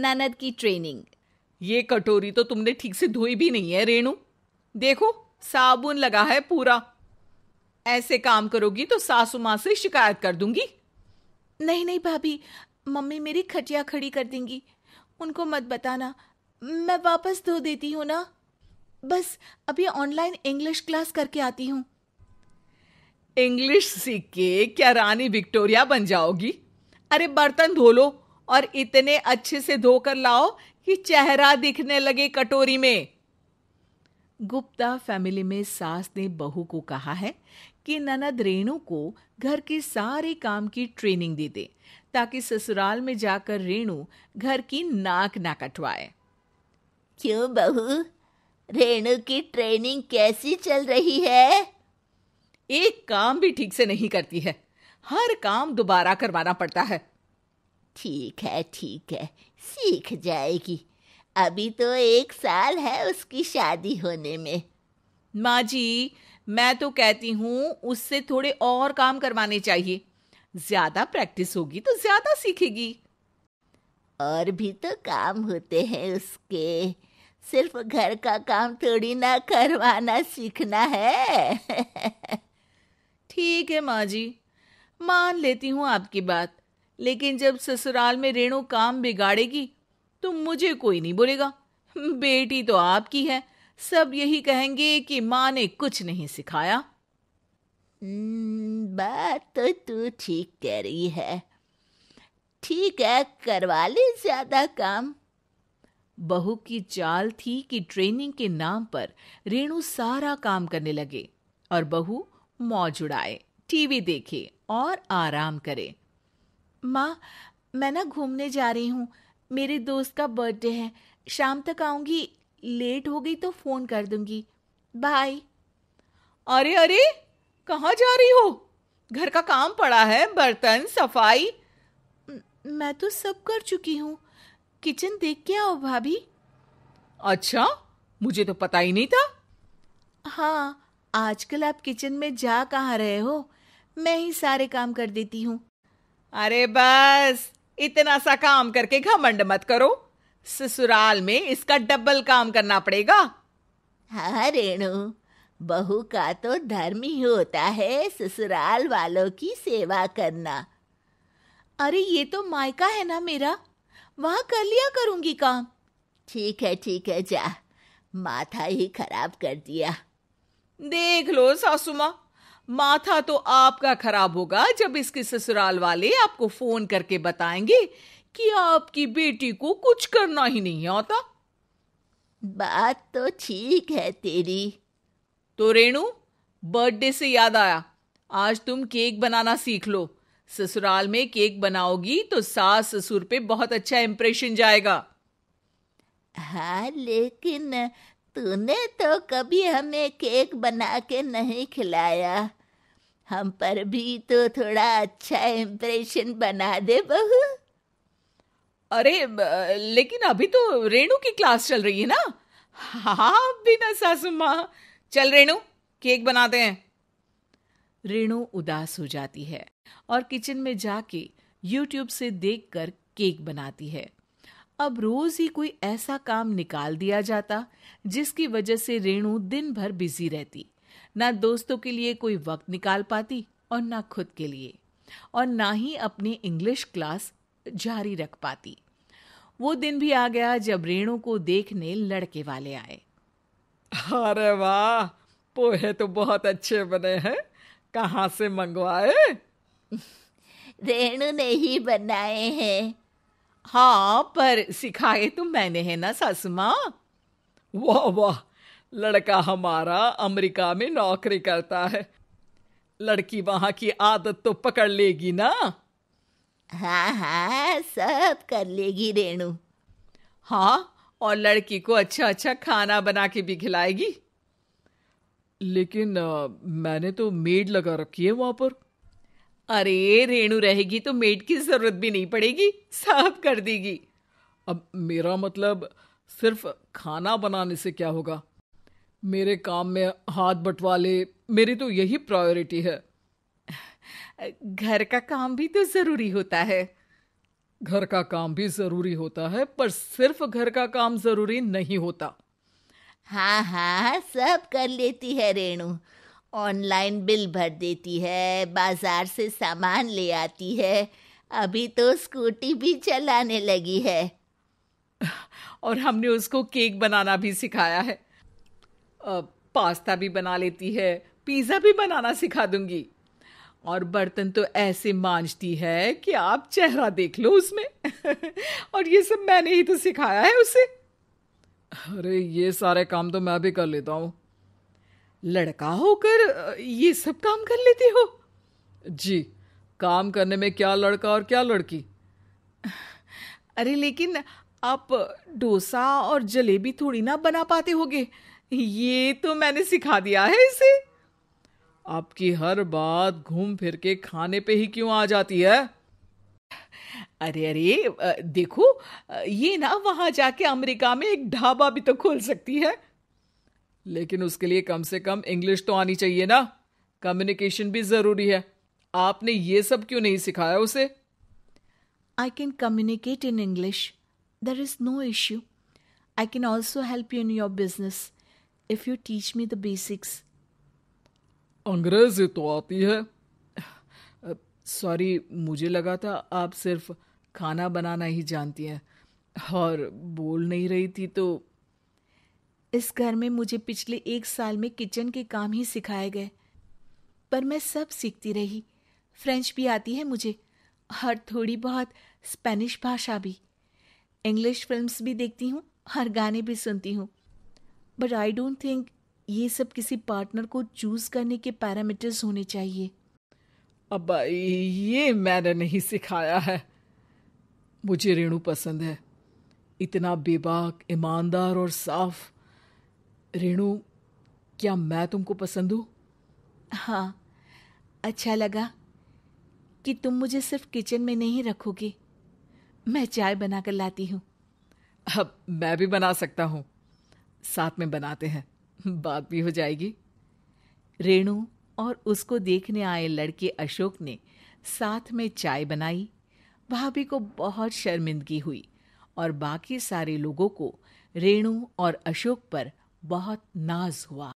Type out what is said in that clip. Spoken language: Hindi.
ननद की ट्रेनिंग ये कटोरी तो तुमने ठीक से धोई भी नहीं है रेणु देखो साबुन लगा है पूरा ऐसे काम करोगी तो सासू माँ से शिकायत कर दूंगी नहीं नहीं भाभी मम्मी मेरी खटिया खड़ी कर देंगी उनको मत बताना मैं वापस धो देती हूँ ना बस अभी ऑनलाइन इंग्लिश क्लास करके आती हूँ इंग्लिश सीख के क्या रानी विक्टोरिया बन जाओगी अरे बर्तन धो लो और इतने अच्छे से धोकर लाओ कि चेहरा दिखने लगे कटोरी में गुप्ता फैमिली में सास ने बहू को कहा है कि ननद रेणु को घर के सारे काम की ट्रेनिंग दे दे ताकि ससुराल में जाकर रेणु घर की नाक ना कटवाए क्यों बहू रेणु की ट्रेनिंग कैसी चल रही है एक काम भी ठीक से नहीं करती है हर काम दोबारा करवाना पड़ता है ठीक है ठीक है सीख जाएगी अभी तो एक साल है उसकी शादी होने में माँ जी मैं तो कहती हूँ उससे थोड़े और काम करवाने चाहिए ज्यादा प्रैक्टिस होगी तो ज्यादा सीखेगी और भी तो काम होते हैं उसके सिर्फ घर का काम थोड़ी ना करवाना सीखना है ठीक है माँ जी मान लेती हूँ आपकी बात लेकिन जब ससुराल में रेणु काम बिगाड़ेगी तो मुझे कोई नहीं बोलेगा बेटी तो आपकी है सब यही कहेंगे कि माँ ने कुछ नहीं सिखाया हम्म, बात तो तू ठीक कह रही है ठीक है करवा ले ज्यादा काम बहू की चाल थी कि ट्रेनिंग के नाम पर रेणु सारा काम करने लगे और बहू मौज उड़ाए टीवी देखे और आराम करे माँ मैं ना घूमने जा रही हूँ मेरे दोस्त का बर्थडे है शाम तक आऊँगी लेट हो गई तो फ़ोन कर दूंगी बाय अरे अरे कहाँ जा रही हो घर का काम पड़ा है बर्तन सफाई मैं तो सब कर चुकी हूँ किचन देख के आओ भाभी अच्छा मुझे तो पता ही नहीं था हाँ आजकल आप किचन में जा कहाँ रहे हो मैं ही सारे काम कर देती हूँ अरे बस इतना सा काम करके घमंड मत करो ससुराल में इसका डबल काम करना पड़ेगा हाँ रेणु बहू का तो धर्म ही होता है ससुराल वालों की सेवा करना अरे ये तो मायका है ना मेरा वहां कर लिया करूंगी काम ठीक है ठीक है जा माथा ही खराब कर दिया देख लो सासुमा माथा तो आपका खराब होगा जब इसके ससुराल वाले आपको फोन करके बताएंगे कि आपकी बेटी को कुछ करना ही नहीं आता बात तो ठीक है तेरी तो रेणु बर्थडे से याद आया आज तुम केक बनाना सीख लो ससुराल में केक बनाओगी तो सास ससुर पे बहुत अच्छा इम्प्रेशन जाएगा हाँ लेकिन तूने तो कभी हमें केक बना के नहीं खिलाया हम पर भी तो थोड़ा अच्छा इम्प्रेशन बना दे बहू अरे लेकिन अभी तो रेणु की क्लास चल रही है ना हाँ बिना सासू माँ चल रेणु केक बनाते हैं रेणु उदास हो जाती है और किचन में जाके यूट्यूब से देखकर केक बनाती है अब रोज ही कोई ऐसा काम निकाल दिया जाता जिसकी वजह से रेणु दिन भर बिजी रहती ना दोस्तों के लिए कोई वक्त निकाल पाती और ना खुद के लिए और ना ही अपनी इंग्लिश क्लास जारी रख पाती वो दिन भी आ गया जब रेणु को देखने लड़के वाले आए अरे वाह पोहे तो बहुत अच्छे बने हैं कहाँ से मंगवाए रेणु ने ही बनाए हैं हाँ पर सिखाए तो मैंने है ना सासू माँ वाह वाह लड़का हमारा अमेरिका में नौकरी करता है लड़की वहां की आदत तो पकड़ लेगी ना हाँ हाँ सब कर लेगी रेणु हाँ और लड़की को अच्छा अच्छा खाना बना के भी खिलाएगी लेकिन आ, मैंने तो मेड लगा रखी है वहां पर अरे रेणु रहेगी तो मेड की जरूरत भी नहीं पड़ेगी साफ कर देगी अब मेरा मतलब सिर्फ खाना बनाने से क्या होगा मेरे काम में हाथ बटवा ले मेरी तो यही प्रायोरिटी है घर का काम भी तो जरूरी होता है घर का काम भी जरूरी होता है पर सिर्फ घर का काम जरूरी नहीं होता हाँ हाँ सब कर लेती है रेणु ऑनलाइन बिल भर देती है बाजार से सामान ले आती है अभी तो स्कूटी भी चलाने लगी है और हमने उसको केक बनाना भी सिखाया है पास्ता भी बना लेती है पिज़्ज़ा भी बनाना सिखा दूंगी और बर्तन तो ऐसे मांझती है कि आप चेहरा देख लो उसमें और ये सब मैंने ही तो सिखाया है उसे अरे ये सारे काम तो मैं भी कर लेता हूँ लड़का होकर ये सब काम कर लेती हो जी काम करने में क्या लड़का और क्या लड़की अरे लेकिन आप डोसा और जलेबी थोड़ी ना बना पाते होगे ये तो मैंने सिखा दिया है इसे आपकी हर बात घूम फिर के खाने पे ही क्यों आ जाती है अरे अरे देखो ये ना वहां जाके अमेरिका में एक ढाबा भी तो खोल सकती है लेकिन उसके लिए कम से कम इंग्लिश तो आनी चाहिए ना कम्युनिकेशन भी ज़रूरी है आपने ये सब क्यों नहीं सिखाया उसे I can communicate in English there is no issue I can also help you in your business if you teach me the basics अंग्रेजी तो आती है सॉरी मुझे लगा था आप सिर्फ खाना बनाना ही जानती हैं और बोल नहीं रही थी तो इस घर में मुझे पिछले एक साल में किचन के काम ही सिखाए गए पर मैं सब सीखती रही फ्रेंच भी आती है मुझे हर थोड़ी बहुत स्पेनिश भाषा भी इंग्लिश फिल्म्स भी देखती हूँ हर गाने भी सुनती हूँ बट आई डोंट थिंक ये सब किसी पार्टनर को चूज करने के पैरामीटर्स होने चाहिए अब ये मैंने नहीं सिखाया है मुझे रेणु पसंद है इतना बेबाक ईमानदार और साफ रेणु क्या मैं तुमको पसंद हूँ हाँ अच्छा लगा कि तुम मुझे सिर्फ किचन में नहीं रखोगे मैं चाय बना कर लाती हूँ अब मैं भी बना सकता हूँ साथ में बनाते हैं बात भी हो जाएगी रेणु और उसको देखने आए लड़के अशोक ने साथ में चाय बनाई भाभी को बहुत शर्मिंदगी हुई और बाकी सारे लोगों को रेणु और अशोक पर बहुत नाज हुआ